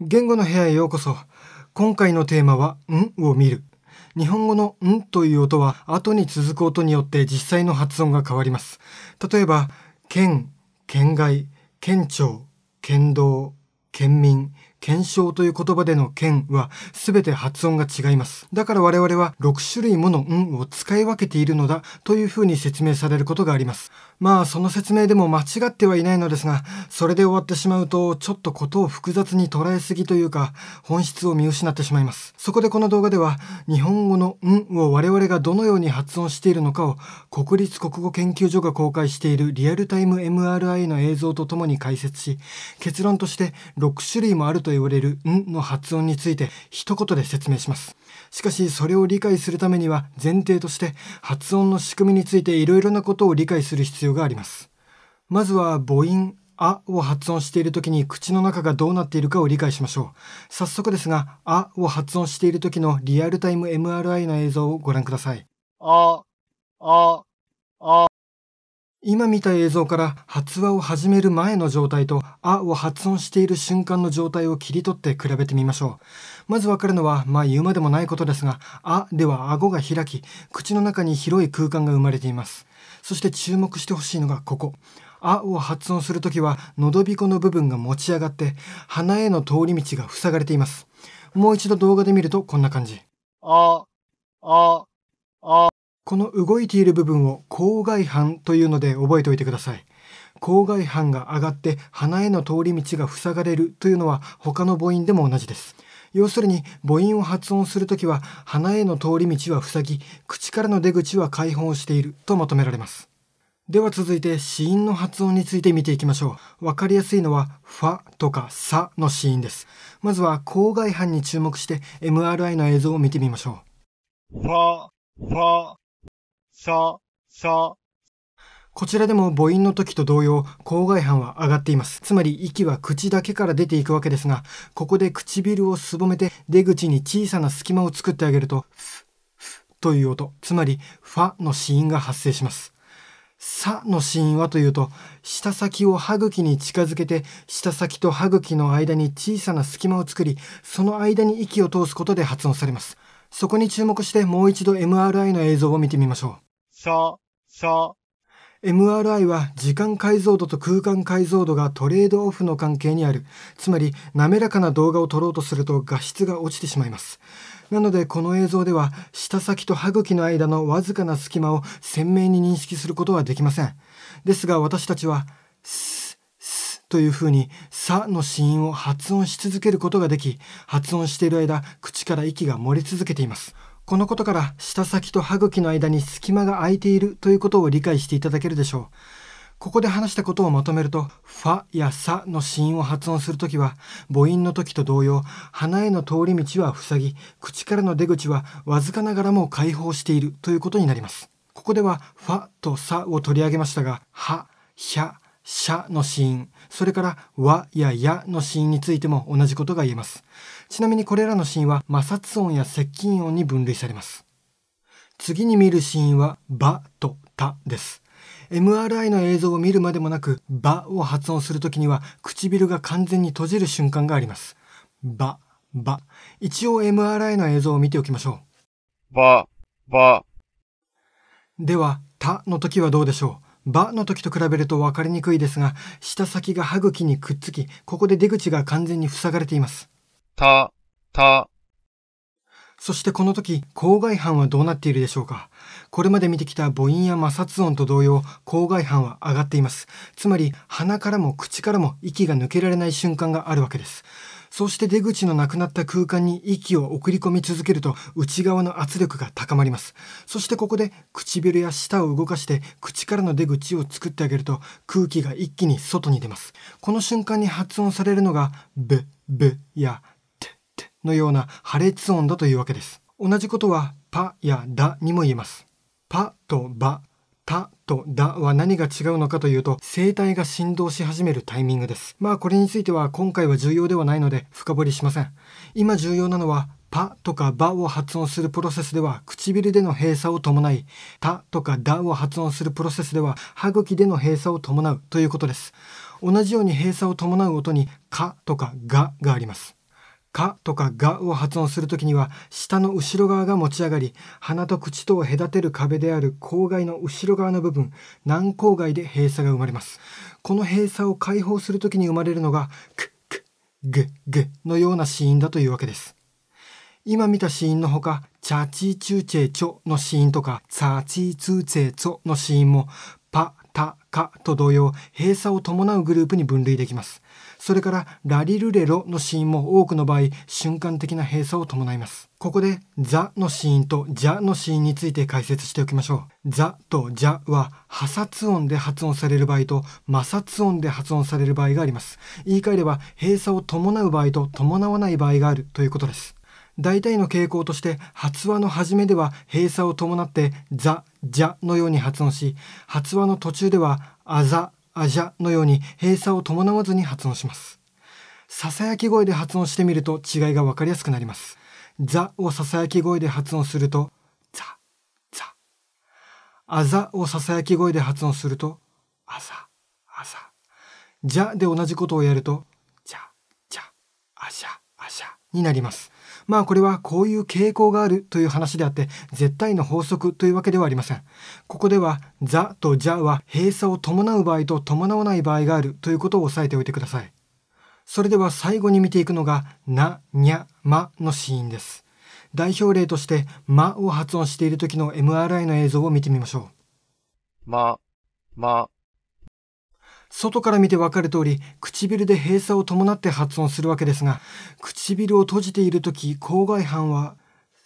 言語の部屋へようこそ。今回のテーマは、んを見る。日本語のんという音は、後に続く音によって実際の発音が変わります。例えば、県、県外、県庁、県道、県民、県証という言葉での県はすべて発音が違います。だから我々は6種類ものんを使い分けているのだというふうに説明されることがあります。まあその説明でも間違ってはいないのですが、それで終わってしまうと、ちょっとことを複雑に捉えすぎというか、本質を見失ってしまいます。そこでこの動画では、日本語のんを我々がどのように発音しているのかを、国立国語研究所が公開しているリアルタイム MRI の映像とともに解説し、結論として6種類もあると言われるんの発音について、一言で説明します。しかしそれを理解するためには前提として発音の仕組みについていろいろなことを理解する必要があります。まずは母音あを発音している時に口の中がどうなっているかを理解しましょう。早速ですが、あを発音している時のリアルタイム MRI の映像をご覧ください。あ、あ、あ。今見た映像から発話を始める前の状態と「あ」を発音している瞬間の状態を切り取って比べてみましょうまずわかるのはまあ言うまでもないことですが「あ」では顎が開き口の中に広い空間が生まれていますそして注目してほしいのがここ「あ」を発音するときはのどびこの部分が持ち上がって鼻への通り道が塞がれていますもう一度動画で見るとこんな感じ「あ」「あ」「あ」この動いている部分を郊外反というので覚えておいてください。郊外反が上がって鼻への通り道が塞がれるというのは他の母音でも同じです。要するに母音を発音するときは鼻への通り道は塞ぎ、口からの出口は開放しているとまとめられます。では続いて子音の発音について見ていきましょう。わかりやすいのは、ファとかサの子音です。まずは、郊外反に注目して MRI の映像を見てみましょう。ファ、ファ、さ、さ。こちらでも母音の時と同様、口外反は上がっています。つまり息は口だけから出ていくわけですが、ここで唇をすぼめて出口に小さな隙間を作ってあげると、ふ、ふという音、つまりファの死因が発生します。さの死因はというと、舌先を歯茎に近づけて、舌先と歯茎の間に小さな隙間を作り、その間に息を通すことで発音されます。そこに注目してもう一度 MRI の映像を見てみましょう。さ、さ。MRI は時間解像度と空間解像度がトレードオフの関係にある。つまり、滑らかな動画を撮ろうとすると画質が落ちてしまいます。なので、この映像では、舌先と歯茎の間のわずかな隙間を鮮明に認識することはできません。ですが、私たちは、す、す、というふうに、さの死因を発音し続けることができ、発音している間、口から息が漏れ続けています。このことから舌先と歯茎の間に隙間が空いているということを理解していただけるでしょう。ここで話したことをまとめると、ファやサの子音を発音するときは、母音のときと同様、鼻への通り道は塞ぎ、口からの出口はわずかながらも開放しているということになります。ここでは、ファとサを取り上げましたが、ハ」「ヒャ」「シャ」の子音、それからワ」やヤ」の子音についても同じことが言えます。ちなみにこれらのシーンは摩擦音や接近音に分類されます。次に見るシーンは、ばとたです。MRI の映像を見るまでもなく、ばを発音するときには、唇が完全に閉じる瞬間があります。ば、ば。一応 MRI の映像を見ておきましょう。ば、ば。では、たの時はどうでしょう場の時と比べると分かりにくいですが、舌先が歯茎にくっつき、ここで出口が完全に塞がれています。た、た。そしてこの時、口外班はどうなっているでしょうかこれまで見てきた母音や摩擦音と同様、口外反は上がっています。つまり、鼻からも口からも息が抜けられない瞬間があるわけです。そして出口のなくなった空間に息を送り込み続けると、内側の圧力が高まります。そしてここで、唇や舌を動かして、口からの出口を作ってあげると、空気が一気に外に出ます。この瞬間に発音されるのが、ブぶや、のような破裂音だというわけです。同じことはパやダにも言えます。パとバ、タとダは何が違うのかというと、声帯が振動し始めるタイミングです。まあこれについては今回は重要ではないので深掘りしません。今重要なのは、パとかバを発音するプロセスでは唇での閉鎖を伴い、タとかダを発音するプロセスでは歯茎での閉鎖を伴うということです。同じように閉鎖を伴う音に、カとかガがあります。かとかがを発音するときには、舌の後ろ側が持ち上がり、鼻と口とを隔てる壁である口外の後ろ側の部分、軟口外で閉鎖が生まれます。この閉鎖を解放するときに生まれるのが、く、く、ぐ、ぐのような死因だというわけです。今見た死因のほか、チャチチューチェチョの死因とか、チャチツーチェチョの死因も、パ、タ、カと同様、閉鎖を伴うグループに分類できます。それからラリルレロのシーンも多くの場合瞬間的な閉鎖を伴います。ここでザのシーンとジャのシーンについて解説しておきましょう。ザとジャは破殺音で発音される場合と摩擦音で発音される場合があります。言い換えれば閉鎖を伴う場合と伴わない場合があるということです。大体の傾向として発話の初めでは閉鎖を伴ってザ、ジャのように発音し発話の途中ではあざあじゃのように閉鎖を伴わずに発音します。囁き声で発音してみると違いがわかりやすくなります。ザを囁き声で発音すると、ザ、ザ。あざを囁き声で発音すると、あざ、あざ。じゃで同じことをやると、じゃ、じゃ、あしゃ、あしゃになります。まあこれはこういう傾向があるという話であって絶対の法則というわけではありませんここでは「ザ」と「ジャ」は閉鎖を伴う場合と伴わない場合があるということを押さえておいてくださいそれでは最後に見ていくのが「な」「にゃ」「ま」のシーンです代表例として「ま」を発音している時の MRI の映像を見てみましょう「ま」「ま」外から見てわかる通り、唇で閉鎖を伴って発音するわけですが、唇を閉じているとき、口外反は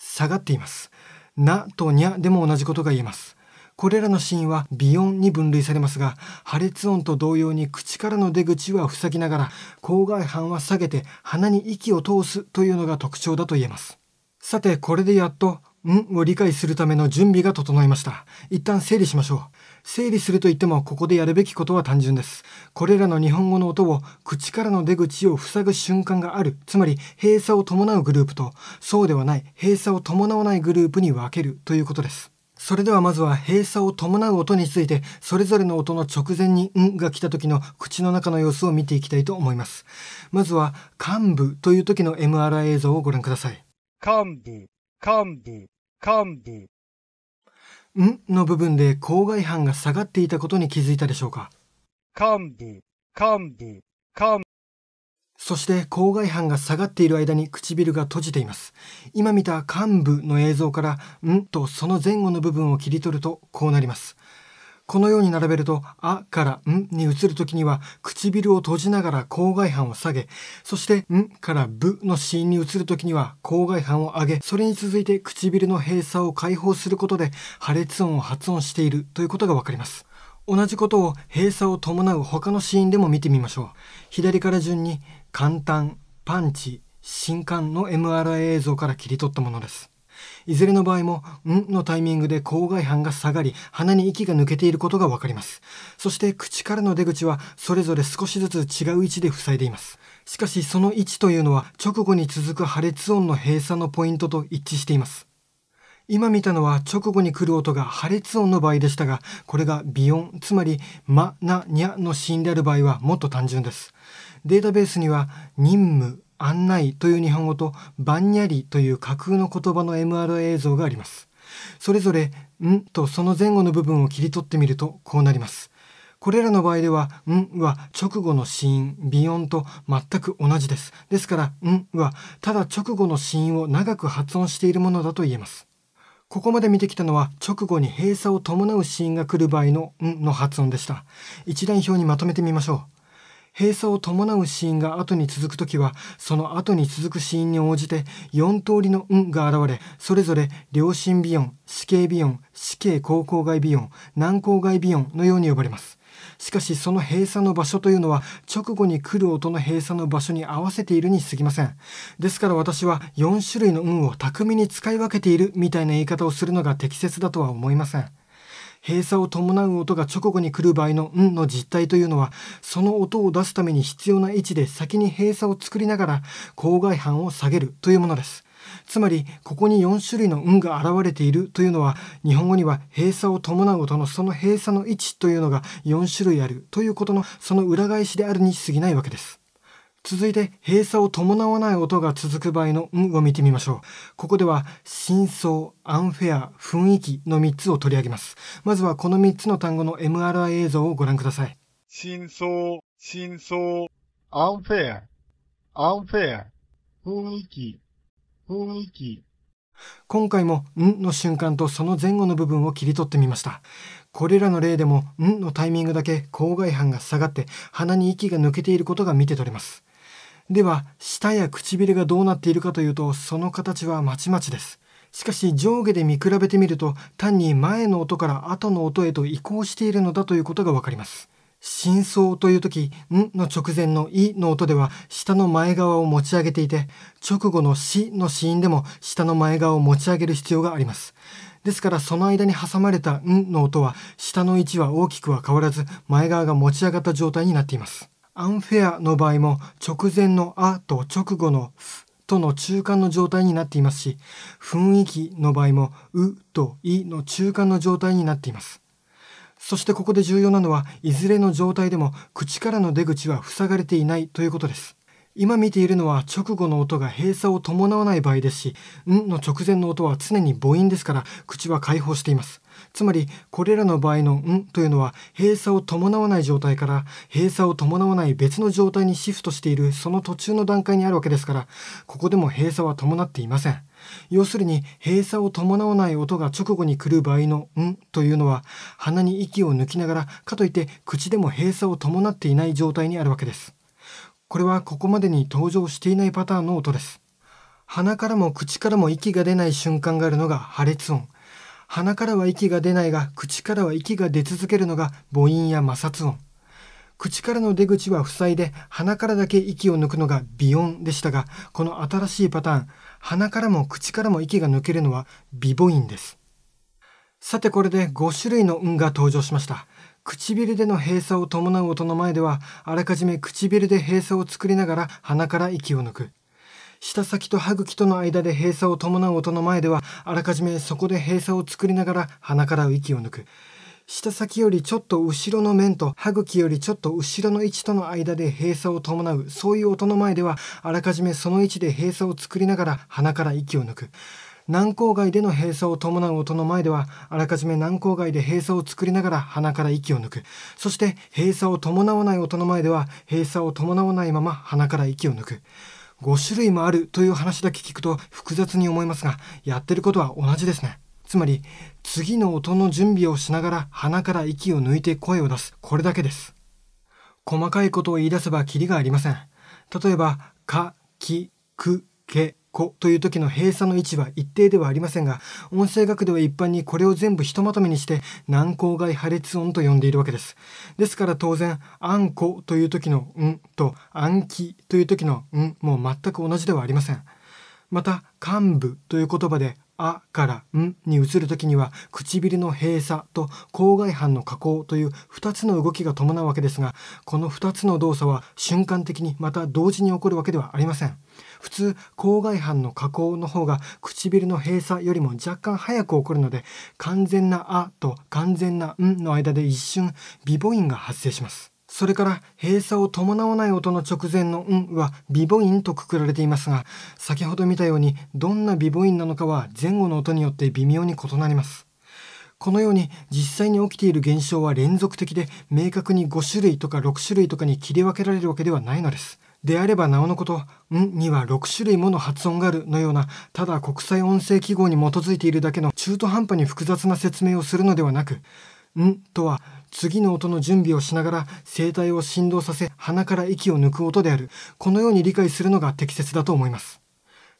下がっています。なとにゃでも同じことが言えます。これらのシーンは鼻音に分類されますが、破裂音と同様に口からの出口は塞ぎながら、口外反は下げて鼻に息を通すというのが特徴だと言えます。さて、これでやっと、んを理解するための準備が整いました。一旦整理しましょう。整理するといってもここでやるべきことは単純です。これらの日本語の音を口からの出口を塞ぐ瞬間がある、つまり閉鎖を伴うグループとそうではない閉鎖を伴わないグループに分けるということです。それではまずは閉鎖を伴う音について、それぞれの音の直前に、んが来た時の口の中の様子を見ていきたいと思います。まずは、幹部という時の MRI 映像をご覧ください。幹部、幹部、幹部。んの部分で公害犯が下がっていたことに気づいたでしょうか幹部、幹部、幹部。そして公害犯が下がっている間に唇が閉じています。今見た幹部の映像から、んとその前後の部分を切り取るとこうなります。このように並べると、あからんに移るときには、唇を閉じながら口外反を下げ、そして、んからぶのシーンに移るときには、口外反を上げ、それに続いて唇の閉鎖を解放することで、破裂音を発音しているということがわかります。同じことを閉鎖を伴う他のシーンでも見てみましょう。左から順に、簡単、パンチ、新刊の MRI 映像から切り取ったものです。いずれの場合も、んのタイミングで口外反が下がり、鼻に息が抜けていることがわかります。そして口からの出口は、それぞれ少しずつ違う位置で塞いでいます。しかしその位置というのは直後に続く破裂音の閉鎖のポイントと一致しています。今見たのは直後に来る音が破裂音の場合でしたが、これが微音、つまり、ま、な、にゃの死音である場合はもっと単純です。データベースには、任務、案内という日本語とばんにゃりという架空の言葉の MR 映像があります。それぞれ、んとその前後の部分を切り取ってみるとこうなります。これらの場合では、んは直後の子音、鼻音と全く同じです。ですから、んはただ直後の子音を長く発音しているものだと言えます。ここまで見てきたのは直後に閉鎖を伴う子音が来る場合のんの発音でした。一覧表にまとめてみましょう。閉鎖を伴うシーンが後に続くときは、その後に続くシーンに応じて4通りの運が現れ、それぞれ良心微音、死刑微音、死刑高校外微音、難郊外微音のように呼ばれます。しかしその閉鎖の場所というのは直後に来る音の閉鎖の場所に合わせているに過ぎません。ですから私は4種類の運を巧みに使い分けているみたいな言い方をするのが適切だとは思いません。閉鎖を伴う音が直後に来る場合の「ん」の実態というのはその音を出すために必要な位置で先に閉鎖を作りながら郊外班を下げるというものです。つまりここに4種類の運が現れているというのは日本語には閉鎖を伴う音のその閉鎖の位置というのが4種類あるということのその裏返しであるに過ぎないわけです。続いて閉鎖を伴わない音が続く場合の「ん」を見てみましょうここでは真相アンフェア雰囲気の3つを取り上げますまずはこの3つの単語の MRI 映像をご覧ください真相真相アンフェアアンフェア雰囲気雰囲気今回も「ん」の瞬間とその前後の部分を切り取ってみましたこれらの例でも「ん」のタイミングだけ口外反が下がって鼻に息が抜けていることが見て取れますでは、舌や唇がどうなっているかというと、その形はまちまちです。しかし上下で見比べてみると単に前の音から後の音へと移行しているのだということがわかります。真相という時、んの直前のいの音では下の前側を持ち上げていて、直後のしの子音でも下の前側を持ち上げる必要があります。ですからその間に挟まれたんの音は下の位置は大きくは変わらず前側が持ち上がった状態になっています。アンフェアの場合も直前のアと直後のすとの中間の状態になっていますし、雰囲気の場合もうといの中間の状態になっています。そしてここで重要なのは、いずれの状態でも口からの出口は塞がれていないということです。今見ているのは直後の音が閉鎖を伴わない場合ですし、んの直前の音は常に母音ですから口は開放しています。つまりこれらの場合の「ん」というのは閉鎖を伴わない状態から閉鎖を伴わない別の状態にシフトしているその途中の段階にあるわけですからここでも閉鎖は伴っていません。要するに閉鎖を伴わない音が直後に来る場合の「ん」というのは鼻に息を抜きながらかといって口でも閉鎖を伴っていない状態にあるわけです。これはここまでに登場していないパターンの音です。鼻からも口からも息が出ない瞬間があるのが破裂音。鼻からは息が出ないが、口からは息が出続けるのが母音や摩擦音。口からの出口は塞いで、鼻からだけ息を抜くのが鼻音でしたが、この新しいパターン、鼻からも口からも息が抜けるのは鼻母音です。さてこれで5種類の運が登場しました。唇での閉鎖を伴う音の前では、あらかじめ唇で閉鎖を作りながら鼻から息を抜く。舌先と歯茎との間で閉鎖を伴う音の前ではあらかじめそこで閉鎖を作りながら鼻から息を抜く舌先よりちょっと後ろの面と歯茎よりちょっと後ろの位置との間で閉鎖を伴うそういう音の前ではあらかじめその位置で閉鎖を作りながら鼻から息を抜く軟口外での閉鎖を伴う音の前ではあらかじめ軟口外で閉鎖を作りながら鼻から息を抜くそして閉鎖を伴わない音の前では閉鎖を伴わないまま鼻から息を抜く5種類もあるという話だけ聞くと複雑に思いますが、やってることは同じですね。つまり、次の音の準備をしながら鼻から息を抜いて声を出す。これだけです。細かいことを言い出せばキリがありません。例えば、か、き、く、け、湖という時の閉鎖の位置は一定ではありませんが、音声学では一般にこれを全部ひとまとめにして、軟口外破裂音と呼んでいるわけです。ですから当然、あんこという時のんと、暗記という時のんも全く同じではありません。また、幹部という言葉で、あからんに移る時には唇の閉鎖と口外反の加工という2つの動きが伴うわけですがこの2つの動作は瞬間的にまた同時に起こるわけではありません普通口外反の加工の方が唇の閉鎖よりも若干早く起こるので完全な「あ」と完全な「ん」の間で一瞬微母音が発生しますそれから閉鎖を伴わない音の直前の「ん」は微母音とくくられていますが先ほど見たようにどんな微母音なのかは前後の音によって微妙に異なります。このように実際に起きている現象は連続的で明確に5種類とか6種類とかに切り分けられるわけではないのです。であればなおのこと「ん」には6種類もの発音があるのようなただ国際音声記号に基づいているだけの中途半端に複雑な説明をするのではなくんとは次の音の準備をしながら声帯を振動させ鼻から息を抜く音である。このように理解するのが適切だと思います。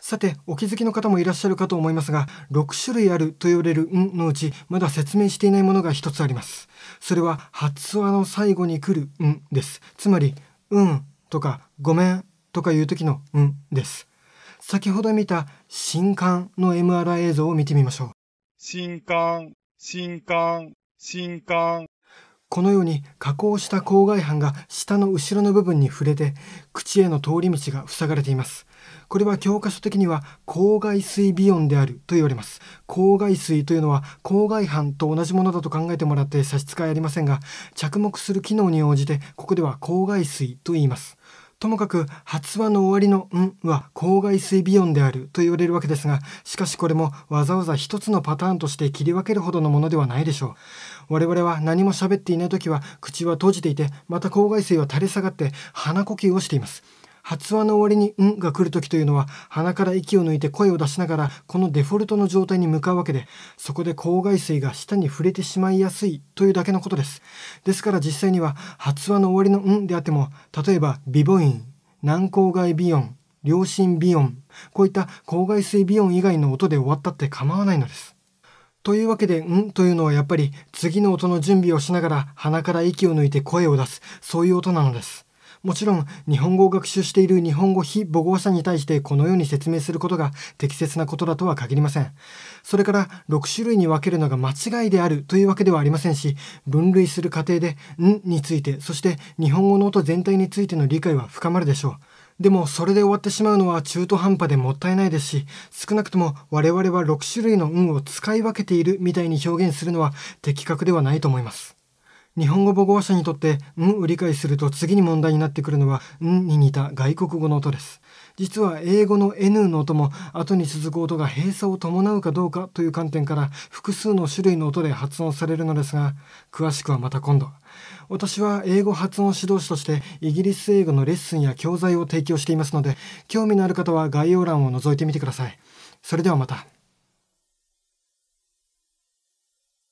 さて、お気づきの方もいらっしゃるかと思いますが、6種類あると言われるんのうち、まだ説明していないものが一つあります。それは、発話の最後に来るんです。つまり、うんとか、ごめんとかいう時のんです。先ほど見た新刊の MRI 映像を見てみましょう。新刊、新刊。新刊。このように加工した公害犯が下の後ろの部分に触れて口への通り道が塞がれています。これは教科書的には公害水微音であると言われます。公害水というのは公害犯と同じものだと考えてもらって差し支えありませんが着目する機能に応じてここでは公害水と言います。ともかく発話の終わりの「ん」は口外水ヨンであると言われるわけですがしかしこれもわざわざ一つのパターンとして切り分けるほどのものではないでしょう我々は何も喋っていない時は口は閉じていてまた口外水は垂れ下がって鼻呼吸をしています発話の終わりに「ん」が来る時というのは鼻から息を抜いて声を出しながらこのデフォルトの状態に向かうわけでそこで口外水が舌に触れてしまいやすいというだけのことですですから実際には発話の終わりの「ん」であっても例えばビボイン」「軟口外鼻音良心ヨ音こういった口外水ヨ音以外の音で終わったって構わないのですというわけで、んというのはやっぱり次の音の準備をしながら鼻から息を抜いて声を出す、そういう音なのです。もちろん日本語を学習している日本語非母語者に対してこのように説明することが適切なことだとは限りません。それから6種類に分けるのが間違いであるというわけではありませんし、分類する過程でんについて、そして日本語の音全体についての理解は深まるでしょう。でもそれで終わってしまうのは中途半端でもったいないですし、少なくとも我々は6種類の運を使い分けているみたいに表現するのは的確ではないと思います。日本語母語話者にとって「ん」を理解すると次に問題になってくるのは「ん」に似た外国語の音です。実は英語の N の音も後に続く音が閉鎖を伴うかどうかという観点から複数の種類の音で発音されるのですが詳しくはまた今度私は英語発音指導士としてイギリス英語のレッスンや教材を提供していますので興味のある方は概要欄を覗いてみてくださいそれではまた